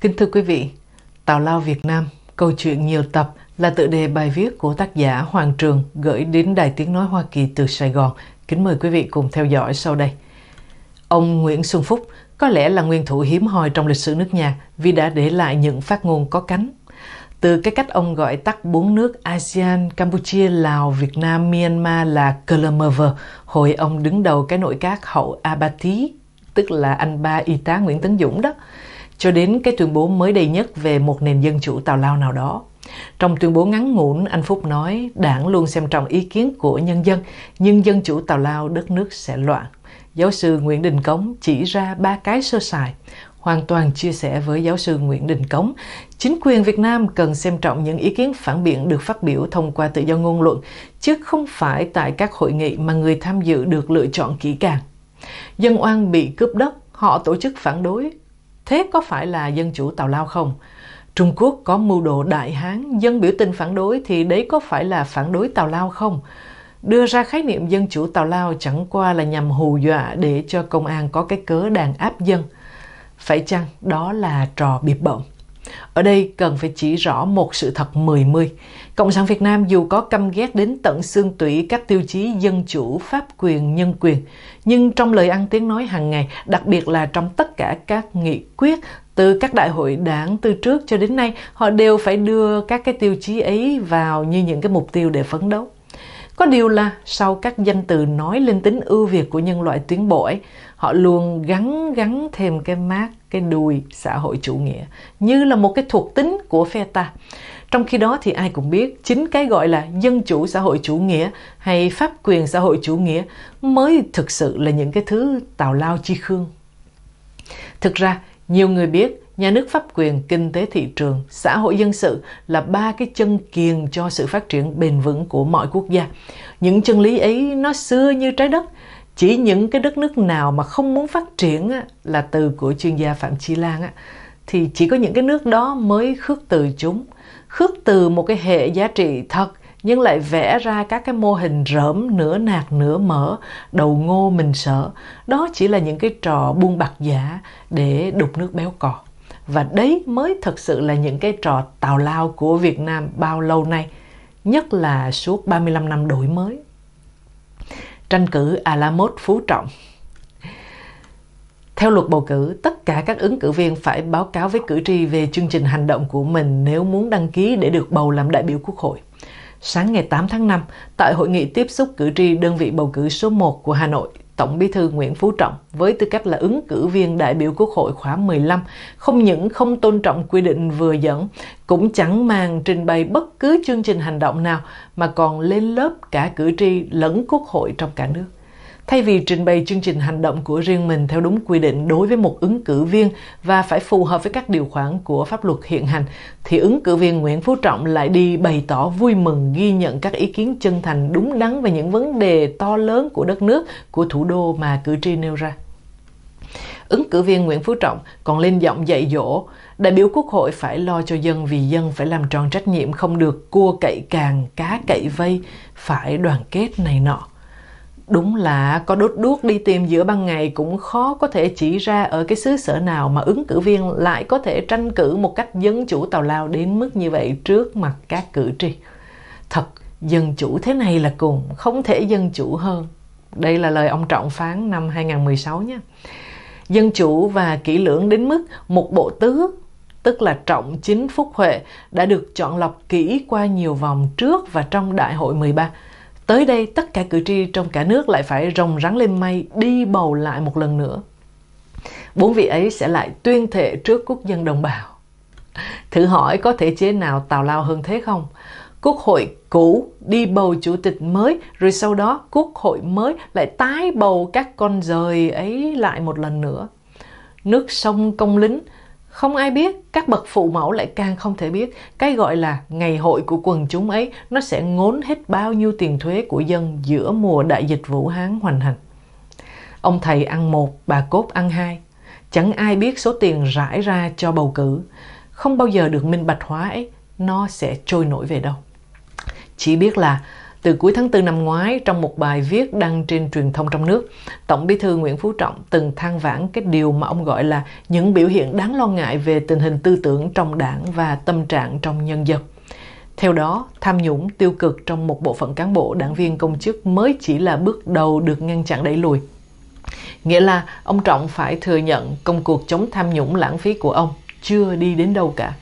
Kính thưa quý vị, Tào Lao Việt Nam, câu chuyện nhiều tập là tựa đề bài viết của tác giả Hoàng Trường gửi đến Đài Tiếng Nói Hoa Kỳ từ Sài Gòn. Kính mời quý vị cùng theo dõi sau đây. Ông Nguyễn Xuân Phúc có lẽ là nguyên thủ hiếm hoi trong lịch sử nước nhà vì đã để lại những phát ngôn có cánh từ cái cách ông gọi tắt bốn nước ASEAN, Campuchia, Lào, Việt Nam, Myanmar là Klmerver, hồi ông đứng đầu cái nội các hậu Abati, tức là anh ba y tá Nguyễn Tấn Dũng đó, cho đến cái tuyên bố mới đây nhất về một nền dân chủ tào lao nào đó. Trong tuyên bố ngắn ngủn, anh Phúc nói đảng luôn xem trọng ý kiến của nhân dân, nhưng dân chủ tào lao đất nước sẽ loạn. Giáo sư Nguyễn Đình Cống chỉ ra ba cái sơ sài hoàn toàn chia sẻ với giáo sư Nguyễn Đình Cống. Chính quyền Việt Nam cần xem trọng những ý kiến phản biện được phát biểu thông qua tự do ngôn luận, chứ không phải tại các hội nghị mà người tham dự được lựa chọn kỹ càng. Dân oan bị cướp đất, họ tổ chức phản đối. Thế có phải là dân chủ tào lao không? Trung Quốc có mưu đồ đại hán, dân biểu tình phản đối thì đấy có phải là phản đối tào lao không? Đưa ra khái niệm dân chủ tào lao chẳng qua là nhằm hù dọa để cho công an có cái cớ đàn áp dân – phải chăng đó là trò biệp bợm ở đây cần phải chỉ rõ một sự thật mười mươi. Cộng sản Việt Nam dù có căm ghét đến tận xương tủy các tiêu chí dân chủ, pháp quyền, nhân quyền, nhưng trong lời ăn tiếng nói hàng ngày, đặc biệt là trong tất cả các nghị quyết từ các đại hội đảng từ trước cho đến nay, họ đều phải đưa các cái tiêu chí ấy vào như những cái mục tiêu để phấn đấu. Có điều là sau các danh từ nói lên tính ưu việt của nhân loại tiến bộ ấy, họ luôn gắn gắn thêm cái mác, cái đùi xã hội chủ nghĩa như là một cái thuộc tính của phe ta. Trong khi đó thì ai cũng biết chính cái gọi là dân chủ xã hội chủ nghĩa hay pháp quyền xã hội chủ nghĩa mới thực sự là những cái thứ tào lao chi khương. Thực ra, nhiều người biết nhà nước pháp quyền, kinh tế thị trường, xã hội dân sự là ba cái chân kiềng cho sự phát triển bền vững của mọi quốc gia. Những chân lý ấy nó xưa như trái đất, chỉ những cái đất nước nào mà không muốn phát triển là từ của chuyên gia Phạm Chi Lan á, thì chỉ có những cái nước đó mới khước từ chúng, khước từ một cái hệ giá trị thật nhưng lại vẽ ra các cái mô hình rỡm nửa nạc nửa mỡ đầu ngô mình sợ đó chỉ là những cái trò buôn bạc giả để đục nước béo cò và đấy mới thật sự là những cái trò tào lao của Việt Nam bao lâu nay, nhất là suốt 35 năm đổi mới. Tranh cử Alamos Phú Trọng theo luật bầu cử, tất cả các ứng cử viên phải báo cáo với cử tri về chương trình hành động của mình nếu muốn đăng ký để được bầu làm đại biểu Quốc hội. Sáng ngày 8 tháng 5, tại hội nghị tiếp xúc cử tri đơn vị bầu cử số 1 của Hà Nội, Tổng Bí thư Nguyễn Phú Trọng với tư cách là ứng cử viên đại biểu Quốc hội khóa 15 không những không tôn trọng quy định vừa dẫn cũng chẳng màng trình bày bất cứ chương trình hành động nào mà còn lên lớp cả cử tri lẫn Quốc hội trong cả nước. Thay vì trình bày chương trình hành động của riêng mình theo đúng quy định đối với một ứng cử viên và phải phù hợp với các điều khoản của pháp luật hiện hành, thì ứng cử viên Nguyễn Phú Trọng lại đi bày tỏ vui mừng ghi nhận các ý kiến chân thành đúng đắn về những vấn đề to lớn của đất nước, của thủ đô mà cử tri nêu ra ứng cử viên Nguyễn Phú Trọng còn lên giọng dạy dỗ, đại biểu quốc hội phải lo cho dân vì dân phải làm tròn trách nhiệm không được cua cậy càng, cá cậy vây, phải đoàn kết này nọ. Đúng là có đốt đuốc đi tìm giữa ban ngày cũng khó có thể chỉ ra ở cái xứ sở nào mà ứng cử viên lại có thể tranh cử một cách dân chủ Tào Lao đến mức như vậy trước mặt các cử tri. Thật, dân chủ thế này là cùng, không thể dân chủ hơn. Đây là lời ông Trọng phán năm 2016 nhé. Dân chủ và kỹ lưỡng đến mức một bộ tứ tức là Trọng Chính Phúc Huệ, đã được chọn lọc kỹ qua nhiều vòng trước và trong Đại hội 13 Tới đây tất cả cử tri trong cả nước lại phải rồng rắn lên mây đi bầu lại một lần nữa. Bốn vị ấy sẽ lại tuyên thệ trước quốc dân đồng bào. Thử hỏi có thể chế nào tào lao hơn thế không? Quốc hội cũ đi bầu chủ tịch mới rồi sau đó quốc hội mới lại tái bầu các con rời ấy lại một lần nữa. Nước sông công lính không ai biết các bậc phụ mẫu lại càng không thể biết cái gọi là ngày hội của quần chúng ấy nó sẽ ngốn hết bao nhiêu tiền thuế của dân giữa mùa đại dịch vũ hán hoành hành ông thầy ăn một bà cốt ăn hai chẳng ai biết số tiền rải ra cho bầu cử không bao giờ được minh bạch hóa ấy nó sẽ trôi nổi về đâu chỉ biết là từ cuối tháng 4 năm ngoái, trong một bài viết đăng trên truyền thông trong nước, Tổng bí thư Nguyễn Phú Trọng từng than vãn cái điều mà ông gọi là những biểu hiện đáng lo ngại về tình hình tư tưởng trong đảng và tâm trạng trong nhân dân. Theo đó, tham nhũng tiêu cực trong một bộ phận cán bộ, đảng viên công chức mới chỉ là bước đầu được ngăn chặn đẩy lùi. Nghĩa là ông Trọng phải thừa nhận công cuộc chống tham nhũng lãng phí của ông chưa đi đến đâu cả.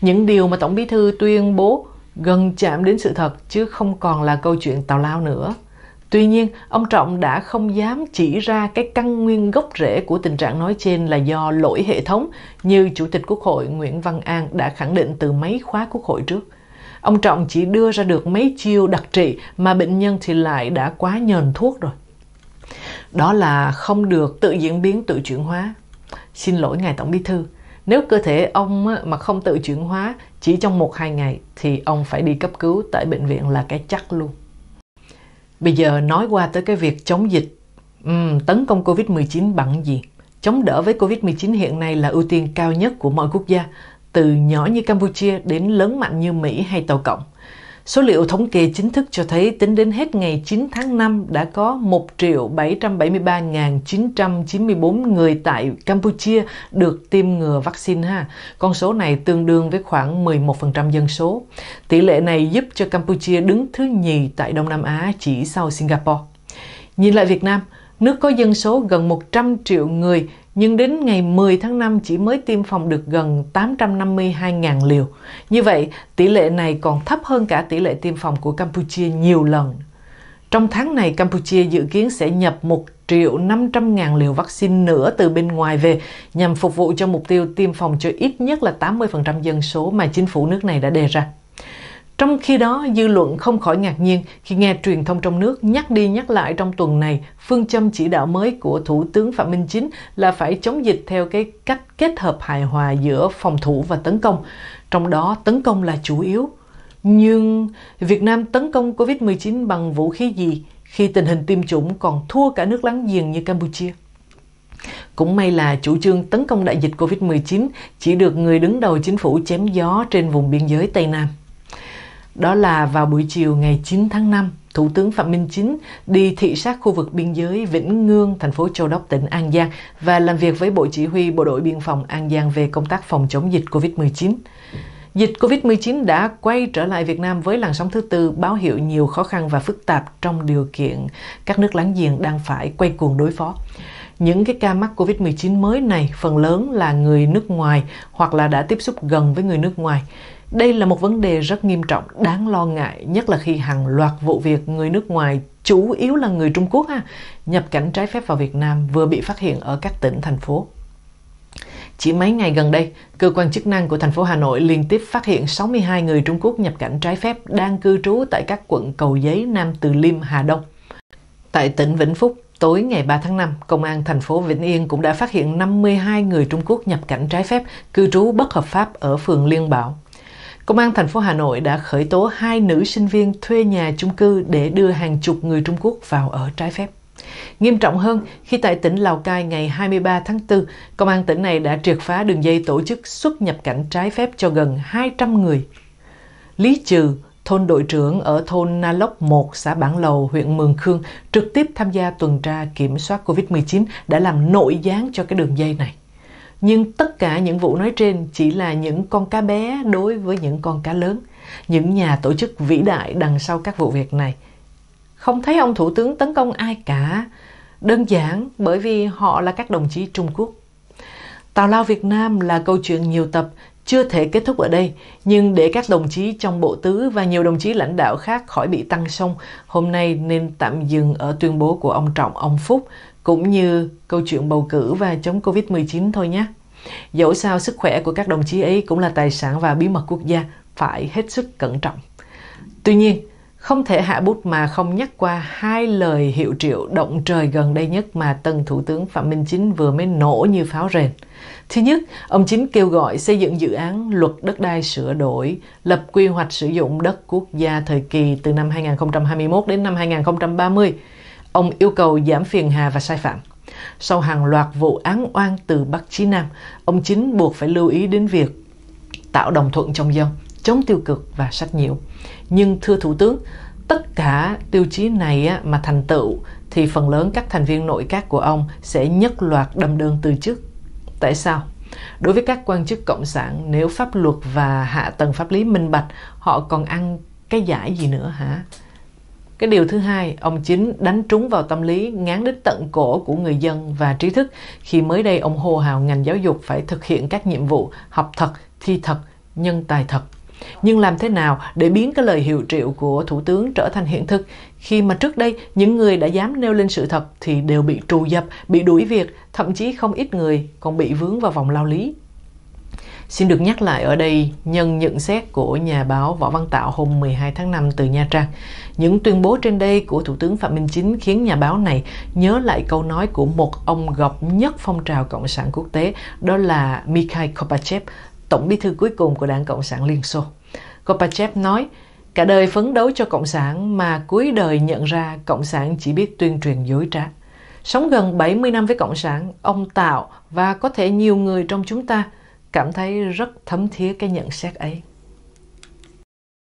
Những điều mà Tổng Bí Thư tuyên bố gần chạm đến sự thật chứ không còn là câu chuyện tào lao nữa. Tuy nhiên, ông Trọng đã không dám chỉ ra cái căn nguyên gốc rễ của tình trạng nói trên là do lỗi hệ thống như Chủ tịch Quốc hội Nguyễn Văn An đã khẳng định từ mấy khóa Quốc hội trước. Ông Trọng chỉ đưa ra được mấy chiêu đặc trị mà bệnh nhân thì lại đã quá nhờn thuốc rồi. Đó là không được tự diễn biến tự chuyển hóa. Xin lỗi ngài Tổng Bí Thư, nếu cơ thể ông mà không tự chuyển hóa chỉ trong một hai ngày thì ông phải đi cấp cứu tại bệnh viện là cái chắc luôn. Bây giờ nói qua tới cái việc chống dịch, uhm, tấn công Covid-19 bằng gì? Chống đỡ với Covid-19 hiện nay là ưu tiên cao nhất của mọi quốc gia, từ nhỏ như Campuchia đến lớn mạnh như Mỹ hay Tàu Cộng. Số liệu thống kê chính thức cho thấy tính đến hết ngày 9 tháng 5 đã có 1 773.994 người tại Campuchia được tiêm ngừa vaccine ha. Con số này tương đương với khoảng 11% dân số. Tỷ lệ này giúp cho Campuchia đứng thứ nhì tại Đông Nam Á chỉ sau Singapore. Nhìn lại Việt Nam, nước có dân số gần 100 triệu người nhưng đến ngày 10 tháng 5 chỉ mới tiêm phòng được gần 852.000 liều. Như vậy, tỷ lệ này còn thấp hơn cả tỷ lệ tiêm phòng của Campuchia nhiều lần. Trong tháng này, Campuchia dự kiến sẽ nhập 1 triệu 500 ngàn liều vaccine nữa từ bên ngoài về nhằm phục vụ cho mục tiêu tiêm phòng cho ít nhất là 80% dân số mà chính phủ nước này đã đề ra. Trong khi đó, dư luận không khỏi ngạc nhiên khi nghe truyền thông trong nước nhắc đi nhắc lại trong tuần này phương châm chỉ đạo mới của Thủ tướng Phạm Minh Chính là phải chống dịch theo cái cách kết hợp hài hòa giữa phòng thủ và tấn công, trong đó tấn công là chủ yếu. Nhưng Việt Nam tấn công COVID-19 bằng vũ khí gì khi tình hình tiêm chủng còn thua cả nước láng giềng như Campuchia? Cũng may là chủ trương tấn công đại dịch COVID-19 chỉ được người đứng đầu chính phủ chém gió trên vùng biên giới Tây Nam. Đó là vào buổi chiều ngày 9 tháng 5, Thủ tướng Phạm Minh Chính đi thị sát khu vực biên giới Vĩnh Ngương, thành phố Châu Đốc, tỉnh An Giang và làm việc với Bộ Chỉ huy Bộ đội Biên phòng An Giang về công tác phòng chống dịch COVID-19. Dịch COVID-19 đã quay trở lại Việt Nam với làn sóng thứ tư báo hiệu nhiều khó khăn và phức tạp trong điều kiện các nước láng giềng đang phải quay cuồng đối phó. Những cái ca mắc COVID-19 mới này phần lớn là người nước ngoài hoặc là đã tiếp xúc gần với người nước ngoài. Đây là một vấn đề rất nghiêm trọng, đáng lo ngại, nhất là khi hàng loạt vụ việc người nước ngoài, chủ yếu là người Trung Quốc ha, nhập cảnh trái phép vào Việt Nam vừa bị phát hiện ở các tỉnh, thành phố. Chỉ mấy ngày gần đây, cơ quan chức năng của thành phố Hà Nội liên tiếp phát hiện 62 người Trung Quốc nhập cảnh trái phép đang cư trú tại các quận Cầu Giấy, Nam Từ Liêm, Hà Đông. Tại tỉnh Vĩnh Phúc, tối ngày 3 tháng 5, Công an thành phố Vĩnh Yên cũng đã phát hiện 52 người Trung Quốc nhập cảnh trái phép cư trú bất hợp pháp ở phường Liên Bảo. Công an thành phố Hà Nội đã khởi tố hai nữ sinh viên thuê nhà chung cư để đưa hàng chục người Trung Quốc vào ở trái phép. Nghiêm trọng hơn, khi tại tỉnh Lào Cai ngày 23 tháng 4, công an tỉnh này đã triệt phá đường dây tổ chức xuất nhập cảnh trái phép cho gần 200 người. Lý Trừ, thôn đội trưởng ở thôn Na Lốc 1, xã Bản Lầu, huyện Mường Khương, trực tiếp tham gia tuần tra kiểm soát COVID-19 đã làm nội gián cho cái đường dây này. Nhưng tất cả những vụ nói trên chỉ là những con cá bé đối với những con cá lớn, những nhà tổ chức vĩ đại đằng sau các vụ việc này. Không thấy ông thủ tướng tấn công ai cả, đơn giản bởi vì họ là các đồng chí Trung Quốc. Tào Lao Việt Nam là câu chuyện nhiều tập, chưa thể kết thúc ở đây, nhưng để các đồng chí trong bộ tứ và nhiều đồng chí lãnh đạo khác khỏi bị tăng sông, hôm nay nên tạm dừng ở tuyên bố của ông Trọng, ông Phúc cũng như câu chuyện bầu cử và chống Covid-19 thôi nhé. Dẫu sao sức khỏe của các đồng chí ấy cũng là tài sản và bí mật quốc gia, phải hết sức cẩn trọng. Tuy nhiên, không thể hạ bút mà không nhắc qua hai lời hiệu triệu động trời gần đây nhất mà tân Thủ tướng Phạm Minh Chính vừa mới nổ như pháo rền. Thứ nhất, ông Chính kêu gọi xây dựng dự án luật đất đai sửa đổi, lập quy hoạch sử dụng đất quốc gia thời kỳ từ năm 2021 đến năm 2030 Ông yêu cầu giảm phiền hà và sai phạm. Sau hàng loạt vụ án oan từ Bắc chí Nam, ông Chính buộc phải lưu ý đến việc tạo đồng thuận trong dân, chống tiêu cực và sách nhiễu. Nhưng thưa Thủ tướng, tất cả tiêu chí này mà thành tựu thì phần lớn các thành viên nội các của ông sẽ nhất loạt đâm đơn từ chức. Tại sao? Đối với các quan chức cộng sản, nếu pháp luật và hạ tầng pháp lý minh bạch, họ còn ăn cái giải gì nữa hả? Cái điều thứ hai, ông chính đánh trúng vào tâm lý ngán đến tận cổ của người dân và trí thức khi mới đây ông hô hào ngành giáo dục phải thực hiện các nhiệm vụ học thật, thi thật, nhân tài thật. Nhưng làm thế nào để biến cái lời hiệu triệu của Thủ tướng trở thành hiện thực khi mà trước đây những người đã dám nêu lên sự thật thì đều bị trù dập, bị đuổi việc, thậm chí không ít người còn bị vướng vào vòng lao lý Xin được nhắc lại ở đây nhân nhận xét của nhà báo Võ Văn Tạo hôm 12 tháng 5 từ Nha Trang. Những tuyên bố trên đây của Thủ tướng Phạm Minh Chính khiến nhà báo này nhớ lại câu nói của một ông gọc nhất phong trào Cộng sản quốc tế, đó là Mikhail Gorbachev, tổng bí thư cuối cùng của Đảng Cộng sản Liên Xô. Gorbachev nói, cả đời phấn đấu cho Cộng sản mà cuối đời nhận ra Cộng sản chỉ biết tuyên truyền dối trá. Sống gần 70 năm với Cộng sản, ông Tạo và có thể nhiều người trong chúng ta – cảm thấy rất thấm thía cái nhận xét ấy